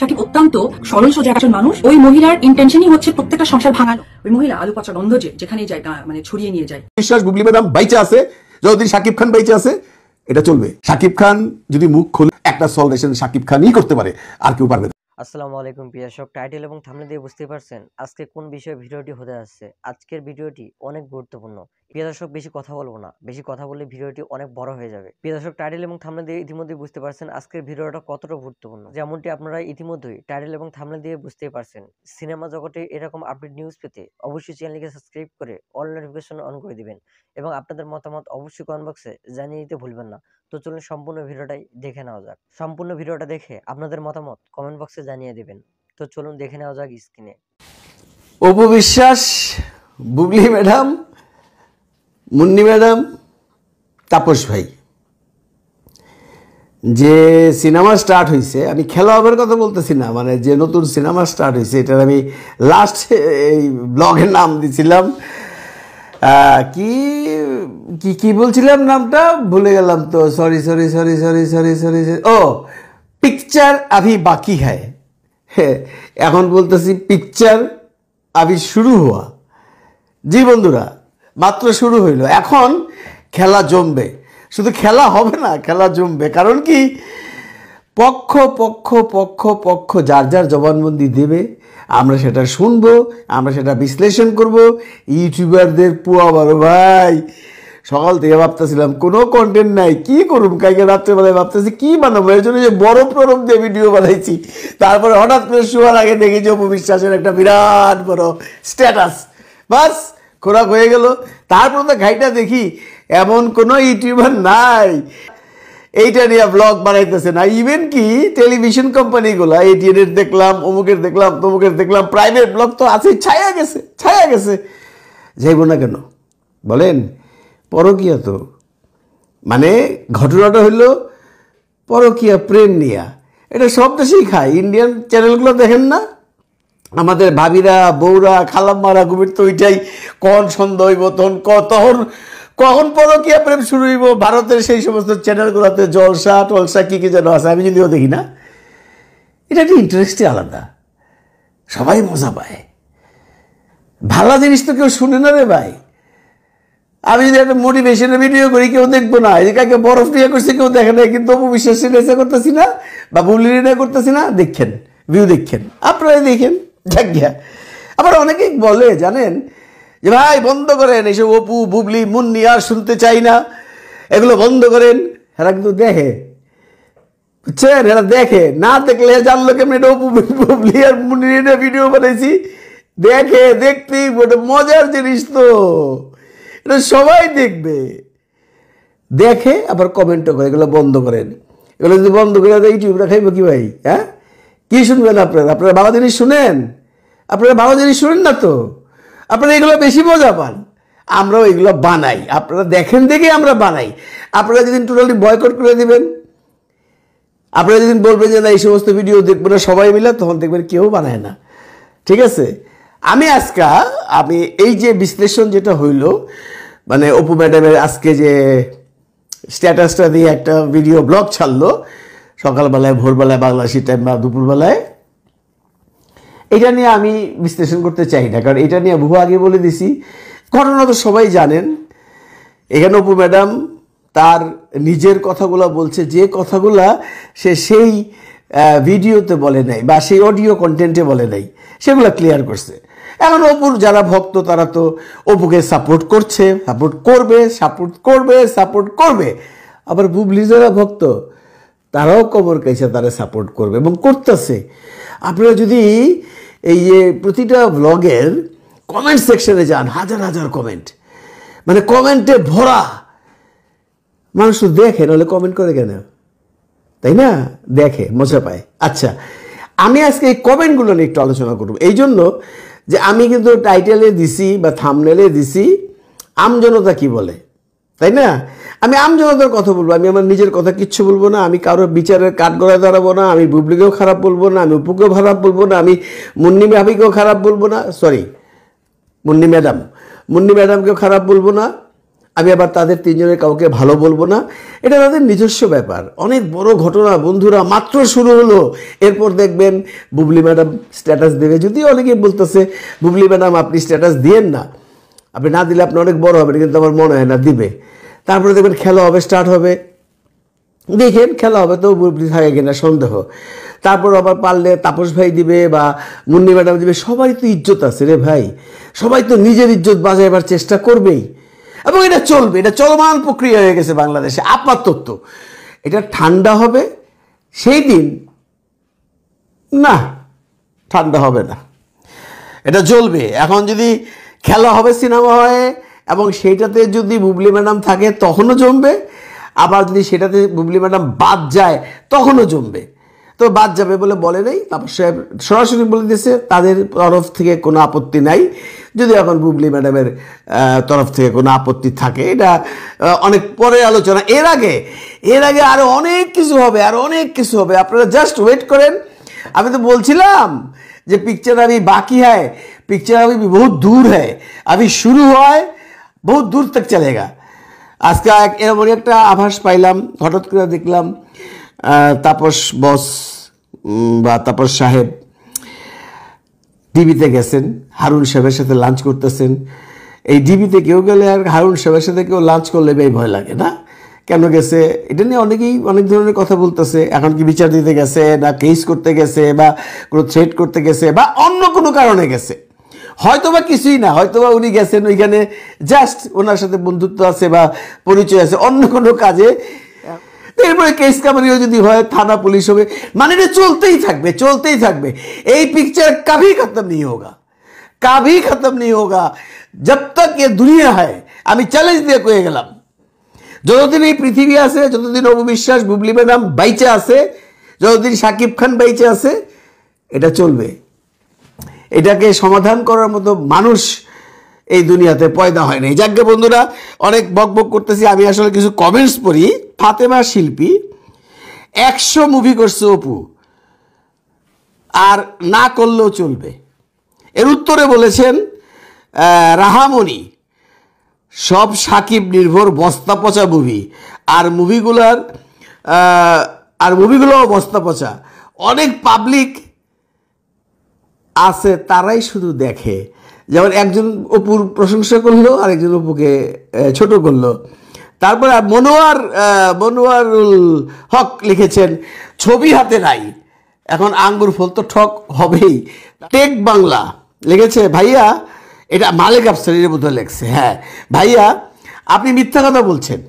সাকিব অত্যন্ত সরল সোজা একজন মানুষ ওই মহিলার ইন্টেনশনই হচ্ছে প্রত্যেকটা সংসার ভাঙানো ওই মহিলা আলু পচা গন্ধ যে যেখানেই যায় মানে ছড়িয়ে নিয়ে যায় বিশ্বাস বুবলি ম্যাডাম বাইচে আছে যতদিন সাকিব খান বাইচে আছে এটা চলবে সাকিব খান যদি মুখ খোলে একটা সলিউশন সাকিব খানই করতে পারে আর কেউ পারবে আসসালামু আলাইকুম প্রিয় টাইটেল এবং থামলে দিয়ে বুঝতে পারছেন আজকে কোন বিষয়ে ভিডিওটি হতে আসছে আজকের ভিডিওটি অনেক গুরুত্বপূর্ণ প্রিয় দর্শক বেশি কথা বলবো না বেশি কথা বললে ভিডিওটি অনেক বড় হয়ে যাবে প্রিয় দর্শক টাইটেল এবং থামলে দিয়ে ইতিমধ্যে বুঝতে পারছেন আজকের ভিডিওটা কতটা গুরুত্বপূর্ণ যেমনটি আপনারা ইতিমধ্যেই টাইটেল এবং থামলে দিয়ে বুঝতে পারছেন সিনেমা জগতে এরকম আপডেট নিউজ পেতে অবশ্যই চ্যানেলকে সাবস্ক্রাইব করে অল নোটিফিকেশন অন করে দিবেন এবং আপনাদের মতামত অবশ্যই কমেন্ট বক্সে জানিয়ে দিতে ভুলবেন না তো চলুন সম্পূর্ণ ভিডিওটাই দেখে নেওয়া যাক সম্পূর্ণ ভিডিওটা দেখে আপনাদের মতামত কমেন্ট বক্সে জানিয়ে দেবেন তো চলুন দেখে নেওয়া যাক স্ক্রিনে অপবিশ্বাস বুবলি ম্যাডাম মুন্নি ম্যাডাম তাপস ভাই যে সিনেমা স্টার্ট হয়েছে আমি খেলা হবার কথা বলতেছি না মানে যে নতুন সিনেমা স্টার্ট হয়েছে এটার আমি লাস্ট এই ব্লগের নাম দিছিলাম কি কি কি বলছিলাম নামটা ভুলে গেলাম তো sorry sorry sorry sorry sorry sorry ও পিকচার আভি বাকি হ্যাঁ এখন বলতেছি পিকচার আভি শুরু হওয়া জি বন্ধুরা মাত্র শুরু হইল এখন খেলা জমবে শুধু খেলা হবে না খেলা জমবে কারণ কি পক্ষ পক্ষ পক্ষ পক্ষ যার যার জবানবন্দি দেবে আমরা সেটা শুনব আমরা সেটা বিশ্লেষণ করব ইউটিউবারদের পুয়া বারো ভাই সকাল থেকে ভাবতেছিলাম কোনো কন্টেন্ট নাই কি করুম কাইকে রাত্রেবেলায় ভাবতেছি কী বানাবো এর জন্য যে বড় প্ররম দিয়ে ভিডিও বানাইছি তারপরে হঠাৎ করে শোয়ার আগে দেখেছি অপবিশ্বাসের একটা বিরাট বড় স্ট্যাটাস বাস খোরাক হয়ে গেল তারপর তো ঘাইটা দেখি এমন কোনো ইউটিউবার নাই এইটা নিয়ে ব্লগ বানাইতেছে না ইভেন কি টেলিভিশন কোম্পানিগুলো এটিএনের দেখলাম অমুকের দেখলাম তমুকের দেখলাম প্রাইভেট ব্লগ তো আছে ছায়া গেছে ছায়া গেছে যাইব না কেন বলেন পরকিয়া তো মানে ঘটনাটা হইল পরকিয়া প্রেম নিয়া এটা সব দেশেই খায় ইন্ডিয়ান চ্যানেলগুলো দেখেন না আমাদের ভাবিরা বৌরা খালাম্মারা গুমির তো ওইটাই কখন সন্দেহ হইব তখন তখন কখন পরকিয়া প্রেম শুরু হইব ভারতের সেই সমস্ত চ্যানেলগুলোতে জলসা টলসা কী কী যেন আছে আমি যদিও দেখি না এটা একটা ইন্টারেস্টই আলাদা সবাই মজা পায় ভালো জিনিস তো কেউ শুনে না রে ভাই আমি যদি একটা মোটিভেশনের ভিডিও করি কেউ দেখবো না এই কাকে বরফ নিয়ে করছে কেউ দেখে না কিন্তু অপু বিশ্বাসী নেশা করতেছি না বা বুলি করতেছি না দেখেন ভিউ দেখেন আপনারাই দেখেন আবার অনেকেই বলে জানেন যে ভাই বন্ধ করেন এইসব অপু বুবলি মুন্নি আর শুনতে চাই না এগুলো বন্ধ করেন এরা কিন্তু দেখে বুঝছেন এরা দেখে না দেখলে জানলো কেমনি এটা অপু বুবলি আর মুন্নি নিয়ে ভিডিও বানাইছি দেখে দেখতে ওটা মজার জিনিস তো এটা সবাই দেখবে দেখে আবার কমেন্টও করে এগুলো বন্ধ করেন এগুলো যদি বন্ধ করে দেয় ইউটিউবটা খাইবো কি ভাই হ্যাঁ কি শুনবেন আপনারা আপনারা ভালো জিনিস শুনেন আপনারা ভালো জিনিস শুনেন না তো আপনারা এগুলো বেশি মজা পান আমরাও এগুলো বানাই আপনারা দেখেন দেখে আমরা বানাই আপনারা যেদিন টোটালি বয়কট করে দেবেন আপনারা যেদিন বলবেন যে না এই সমস্ত ভিডিও দেখবো না সবাই মিলে তখন দেখবেন কেউ বানায় না ঠিক আছে আমি আজকা আমি এই যে বিশ্লেষণ যেটা হইল মানে অপু ম্যাডামের আজকে যে স্ট্যাটাসটা দিয়ে একটা ভিডিও ব্লগ ছাড়লো সকালবেলায় ভোরবেলায় বাংলাদেশি টাইম বা দুপুরবেলায় এটা নিয়ে আমি বিশ্লেষণ করতে চাই না কারণ এটা নিয়ে বহু আগে বলে দিছি ঘটনা তো সবাই জানেন এখানে অপু ম্যাডাম তার নিজের কথাগুলো বলছে যে কথাগুলা সে সেই ভিডিওতে বলে নাই বা সেই অডিও কন্টেন্টে বলে নাই সেগুলো ক্লিয়ার করছে এখন অপুর যারা ভক্ত তারা তো অপুকে সাপোর্ট করছে সাপোর্ট করবে সাপোর্ট করবে সাপোর্ট করবে আবার বুবলি যারা ভক্ত তারাও কবর কাইসা তারা সাপোর্ট করবে এবং করতেছে আপনারা যদি এই যে প্রতিটা ব্লগের কমেন্ট সেকশনে যান হাজার হাজার কমেন্ট মানে কমেন্টে ভরা মানুষ তো দেখে নাহলে কমেন্ট করে কেন তাই না দেখে মজা পায় আচ্ছা আমি আজকে এই কমেন্টগুলো নিয়ে একটু আলোচনা করব এই জন্য যে আমি কিন্তু টাইটেলে দিছি বা থামনেলে দিছি আমজনতা কি বলে তাই না আমি আমজনতার কথা বলবো আমি আমার নিজের কথা কিচ্ছু বলবো না আমি কারোর বিচারের কাঠগড়ায় দাঁড়াবো না আমি বুবলিকেও খারাপ বলবো না আমি উপকেও খারাপ বলবো না আমি মুন্নি ভাবিকেও খারাপ বলবো না সরি মুন্নি ম্যাডাম মুন্নি ম্যাডামকেও খারাপ বলবো না আমি আবার তাদের তিনজনের কাউকে ভালো বলবো না এটা তাদের নিজস্ব ব্যাপার অনেক বড় ঘটনা বন্ধুরা মাত্র শুরু হলো এরপর দেখবেন বুবলি ম্যাডাম স্ট্যাটাস দেবে যদিও অনেকে বলতেছে বুবলি ম্যাডাম আপনি স্ট্যাটাস দিয়েন না আপনি না দিলে আপনি অনেক বড় হবেন কিন্তু আমার মনে হয় না দিবে তারপরে দেখবেন খেলা হবে স্টার্ট হবে দেখেন খেলা হবে তো থাকে কিনা সন্দেহ তারপর আবার পারলে তাপস ভাই দিবে বা মুন্নি ম্যাডাম দিবে সবাই তো ইজ্জত আছে রে ভাই সবাই তো নিজের ইজ্জত বাজাইবার চেষ্টা করবেই এবং এটা চলবে এটা চলমান প্রক্রিয়া হয়ে গেছে বাংলাদেশে আপাতত এটা ঠান্ডা হবে সেই দিন না ঠান্ডা হবে না এটা চলবে এখন যদি খেলা হবে সিনেমা হয়ে এবং সেইটাতে যদি বুবলি ম্যাডাম থাকে তখনও জমবে আবার যদি সেটাতে বুবলি ম্যাডাম বাদ যায় তখনও জমবে তো বাদ যাবে বলে বলে নেই বাবা সাহেব সরাসরি বলে দিয়েছে তাদের তরফ থেকে কোনো আপত্তি নাই যদি এখন বুবলি ম্যাডামের তরফ থেকে কোনো আপত্তি থাকে এটা অনেক পরে আলোচনা এর আগে এর আগে আরও অনেক কিছু হবে আর অনেক কিছু হবে আপনারা জাস্ট ওয়েট করেন আমি তো বলছিলাম যে পিকচার আমি বাকি হ্যায় পিকচার আমি বহু দূর दूर আমি শুরু হয় বহুত দূর तक চলেগা আজকে এমন একটা আভাস পাইলাম হঠাৎ করে দেখলাম তাপস বস বা তাপস সাহেব ডিবিতে গেছেন হারুন সাহেবের সাথে লাঞ্চ করতেছেন এই ডিবিতে কেউ গেলে আর হারুন সাহেবের সাথে কেউ লাঞ্চ করলে বেই ভয় লাগে না কেন গেছে এটা নিয়ে অনেকেই অনেক ধরনের কথা বলতেছে এখন কি বিচার দিতে গেছে না কেস করতে গেছে বা কোনো থ্রেট করতে গেছে বা অন্য কোনো কারণে গেছে হয়তো বা কিছুই না হয়তো বা উনি গেছেন ওইখানে জাস্ট ওনার সাথে বন্ধুত্ব আছে বা পরিচয় আছে অন্য কোনো কাজে এরপরে কেস কামারিও যদি হয় থানা পুলিশ হবে মানে এটা চলতেই থাকবে চলতেই থাকবে এই পিকচার কাভি খতম নেই হোগা কাভি খতম নেই হোগা জব তক এ দুনিয়া হয় আমি চ্যালেঞ্জ দিয়ে কয়ে গেলাম যতদিন এই পৃথিবী আছে যতদিন অববিশ্বাস বুবলি ম্যাডাম বাইচে আছে যতদিন সাকিব খান বাইচে আছে এটা চলবে এটাকে সমাধান করার মতো মানুষ এই দুনিয়াতে পয়দা হয় নাই যাকে বন্ধুরা অনেক বক বক করতেছি আমি আসলে কিছু কমেন্টস পড়ি ফাতেমা শিল্পী একশো মুভি করছে অপু আর না করলেও চলবে এর উত্তরে বলেছেন রাহামণি সব সাকিব নির্ভর বস্তা পচা মুভি আর মুভিগুলার আর মুভিগুলোও বস্তা পচা অনেক পাবলিক আছে তারাই শুধু দেখে যেমন একজন অপুর প্রশংসা করলো আর একজন অপুকে ছোট করলো তারপরে মনোয়ার মনোয়ারুল হক লিখেছেন ছবি হাতে নাই এখন আঙ্গুর ফল তো ঠক হবেই টেক বাংলা লিখেছে ভাইয়া এটা মালিক আফসারের এর বোধহয় লেখছে হ্যাঁ ভাইয়া আপনি মিথ্যা কথা বলছেন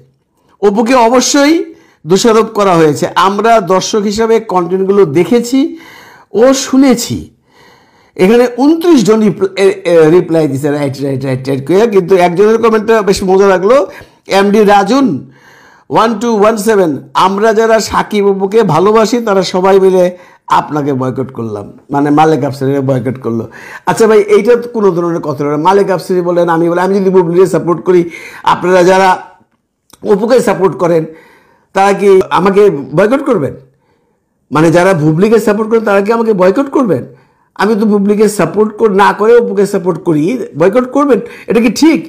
অপুকে অবশ্যই দোষারোপ করা হয়েছে আমরা দর্শক হিসাবে কন্টেন্টগুলো দেখেছি ও শুনেছি এখানে উনত্রিশ জন রিপ্লাই দিছে রাইট রাইট রাইট রাইট করে কিন্তু একজনের কমেন্টটা বেশ মজা লাগলো এমডি রাজুন ওয়ান টু ওয়ান সেভেন আমরা যারা সাকিব অপুকে ভালোবাসি তারা সবাই মিলে আপনাকে বয়কট করলাম মানে মালিক আফসারিকে বয়কট করলো আচ্ছা ভাই এইটা কোনো ধরনের কথা নয় মালিক আফসারি বলেন আমি বলে আমি যদি বুবলিকে সাপোর্ট করি আপনারা যারা অপুকে সাপোর্ট করেন তারা কি আমাকে বয়কট করবেন মানে যারা ভুবলিকে সাপোর্ট করেন তারা কি আমাকে বয়কট করবেন আমি তো ভুবলিকে সাপোর্ট না করে অপুকে সাপোর্ট করি বয়কট করবেন এটা কি ঠিক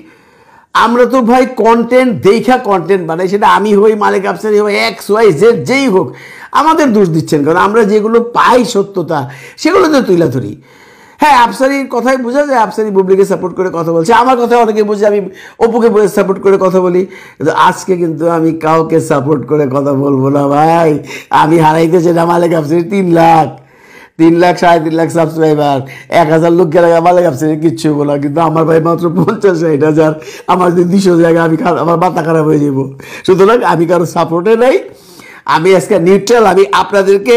আমরা তো ভাই কন্টেন্ট দেখা কন্টেন্ট বানাই সেটা আমি হই মালিক আফসারি হই এক্স ওয়াই জেড যেই হোক আমাদের দোষ দিচ্ছেন কারণ আমরা যেগুলো পাই সত্যতা সেগুলো তো তুলে ধরি হ্যাঁ আফসারির কথাই বোঝা যায় আফসারি বুবলিকে সাপোর্ট করে কথা বলছে আমার কথা অনেকে বোঝে আমি অপুকে বলে সাপোর্ট করে কথা বলি কিন্তু আজকে কিন্তু আমি কাউকে সাপোর্ট করে কথা বলবো না ভাই আমি হারাইতেছি না মালিক আফসারি তিন লাখ তিন লাখ সাড়ে তিন লাখ সাবস্ক্রাইবার এক হাজার লোককে লাগে মালিক আফসারি কিচ্ছু বলা কিন্তু আমার ভাই মাত্র পঞ্চাশ ষাট হাজার আমার যদি দুশো জায়গায় আমি আমার মাথা খারাপ হয়ে যাবো সুতরাং আমি কারো সাপোর্টে নাই আমি আজকে নিউট্রাল আমি আপনাদেরকে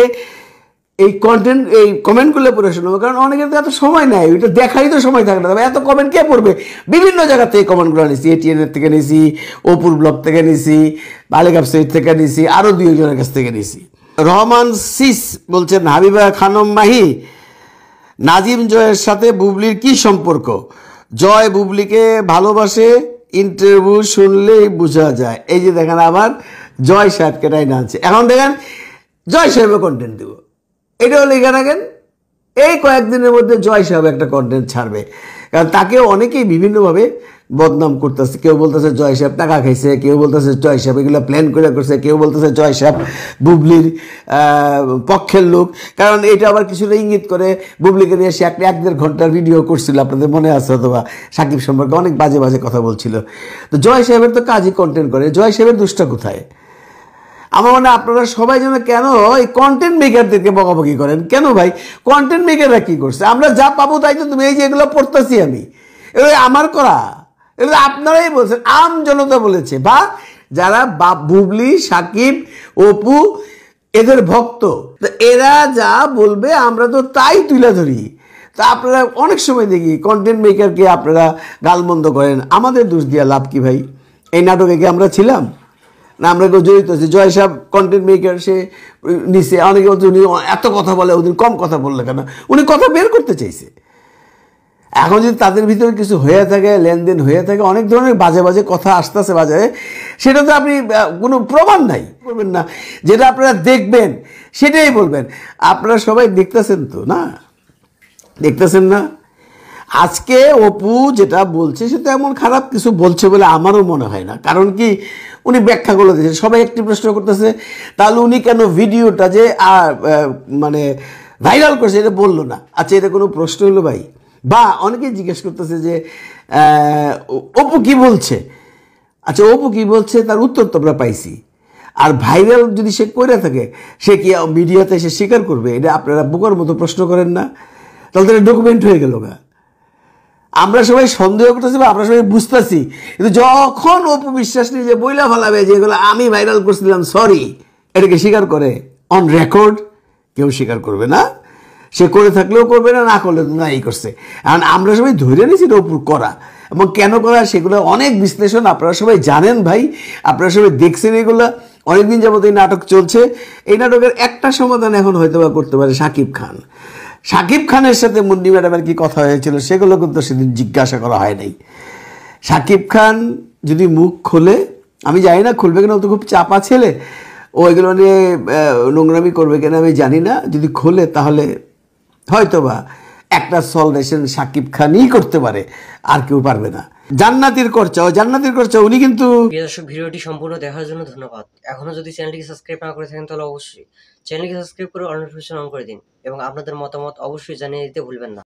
এই কন্টেন্ট এই কমেন্টগুলো পড়ে শুনবো কারণ অনেকের তো এত সময় নেয় ওইটা দেখারই তো সময় থাকে না তবে এত কমেন্ট কে পড়বে বিভিন্ন জায়গা থেকে কমেন্টগুলো নিয়েছি এটিএনের থেকে নিয়েছি অপুর ব্লগ থেকে নিয়েছি বালিকাপ সাইড থেকে নিয়েছি আরও দুই একজনের কাছ থেকে নিয়েছি রহমান সিস বলছেন হাবিবা খানম মাহি নাজিম জয়ের সাথে বুবলির কি সম্পর্ক জয় বুবলিকে ভালোবাসে ইন্টারভিউ শুনলেই বোঝা যায় এই যে দেখেন আবার জয় সাহেবকে টাইনে আনছে এখন দেখেন জয় সাহেবে কন্টেন্ট দিব এটাও লিখে রাখেন এই কয়েকদিনের মধ্যে জয় সাহেব একটা কন্টেন্ট ছাড়বে কারণ তাকেও অনেকেই বিভিন্নভাবে বদনাম করতেছে কেউ বলতেছে জয় সাহেব টাকা খাইছে কেউ বলতেছে জয় সাহেব এগুলো প্ল্যান করে করছে কেউ বলতেছে জয় সাহেব বুবলির পক্ষের লোক কারণ এটা আবার কিছুটা ইঙ্গিত করে বুবলিকে নিয়ে সে একটা এক দেড় ঘন্টার ভিডিও করছিল আপনাদের মনে আছে অথবা সাকিব সম্পর্কে অনেক বাজে বাজে কথা বলছিল তো জয় সাহেবের তো কাজই কন্টেন্ট করে জয় সাহেবের দুষ্টা কোথায় আমার মানে আপনারা সবাই যেন কেন এই কন্টেন্ট মেকারদেরকে বকাবকি করেন কেন ভাই কন্টেন্ট মেকাররা কী করছে আমরা যা পাবো তাই তো তুমি এই যে এগুলো পড়তেছি আমি এগুলো আমার করা এগুলো আপনারাই বলছেন আম জনতা বলেছে বা যারা বা বুবলি সাকিব অপু এদের ভক্ত এরা যা বলবে আমরা তো তাই তুলে ধরি তা আপনারা অনেক সময় দেখি কন্টেন্ট মেকারকে আপনারা গালমন্দ করেন আমাদের দোষ দিয়া লাভ কি ভাই এই নাটকে কি আমরা ছিলাম না আমরা কেউ জড়িত আছি জয় সাহেব কন্টেন্ট মেকার সে নিছে অনেকে বলছে উনি এত কথা বলে ওদিন কম কথা বললে কেন উনি কথা বের করতে চাইছে এখন যদি তাদের ভিতরে কিছু হয়ে থাকে লেনদেন হয়ে থাকে অনেক ধরনের বাজে বাজে কথা আসতেছে বাজারে সেটা তো আপনি কোনো প্রমাণ নাই বলবেন না যেটা আপনারা দেখবেন সেটাই বলবেন আপনারা সবাই দেখতেছেন তো না দেখতেছেন না আজকে অপু যেটা বলছে সেটা এমন খারাপ কিছু বলছে বলে আমারও মনে হয় না কারণ কি উনি ব্যাখ্যা করে দিয়েছেন সবাই একটি প্রশ্ন করতেছে তাহলে উনি কেন ভিডিওটা যে মানে ভাইরাল করেছে এটা বললো না আচ্ছা এটা কোনো প্রশ্ন হলো ভাই বা অনেকেই জিজ্ঞেস করতেছে যে অপু কি বলছে আচ্ছা অপু কি বলছে তার উত্তর তো আমরা পাইছি আর ভাইরাল যদি সে করে থাকে সে কি মিডিয়াতে এসে স্বীকার করবে এটা আপনারা বোকার মতো প্রশ্ন করেন না তাহলে তো ডকুমেন্ট হয়ে গেল গা আমরা সবাই সন্দেহ করতেছি বা আমরা সবাই বুঝতেছি কিন্তু যখন অপবিশ্বাস নিয়ে যে বইলা ফালাবে যে এগুলো আমি ভাইরাল করছিলাম সরি এটাকে স্বীকার করে অন রেকর্ড কেউ স্বীকার করবে না সে করে থাকলেও করবে না না করলে না এই করছে কারণ আমরা সবাই ধরে নিয়েছি এটা উপর করা এবং কেন করা সেগুলো অনেক বিশ্লেষণ আপনারা সবাই জানেন ভাই আপনারা সবাই দেখছেন এগুলো অনেকদিন যাবত এই নাটক চলছে এই নাটকের একটা সমাধান এখন হয়তো বা করতে পারে সাকিব খান সাকিব খানের সাথে মুন্নি ম্যাডামের কি কথা হয়েছিল সেগুলো কিন্তু সেদিন জিজ্ঞাসা করা হয় নাই সাকিব খান যদি মুখ খোলে আমি জানি না খুলবে কিনা তো খুব চাপা ছেলে ও এগুলো নিয়ে নোংরামি করবে কিনা আমি জানি না যদি খোলে তাহলে হয়তো বা একটা সলভেশন সাকিব খানই করতে পারে আর কেউ পারবে না জান্নাতির করছে ও জান্নাতির করছে উনি কিন্তু ভিডিওটি সম্পূর্ণ দেখার জন্য ধন্যবাদ এখনো যদি চ্যানেলটিকে সাবস্ক্রাইব না করে থাকেন তাহলে অবশ্যই চ্যানেলকে সাবস্ক্রাইব করে অল নোটিফিকেশন অন করে দিন এবং আপনাদের মতামত অবশ্যই জানিয়ে দিতে ভুলবেন না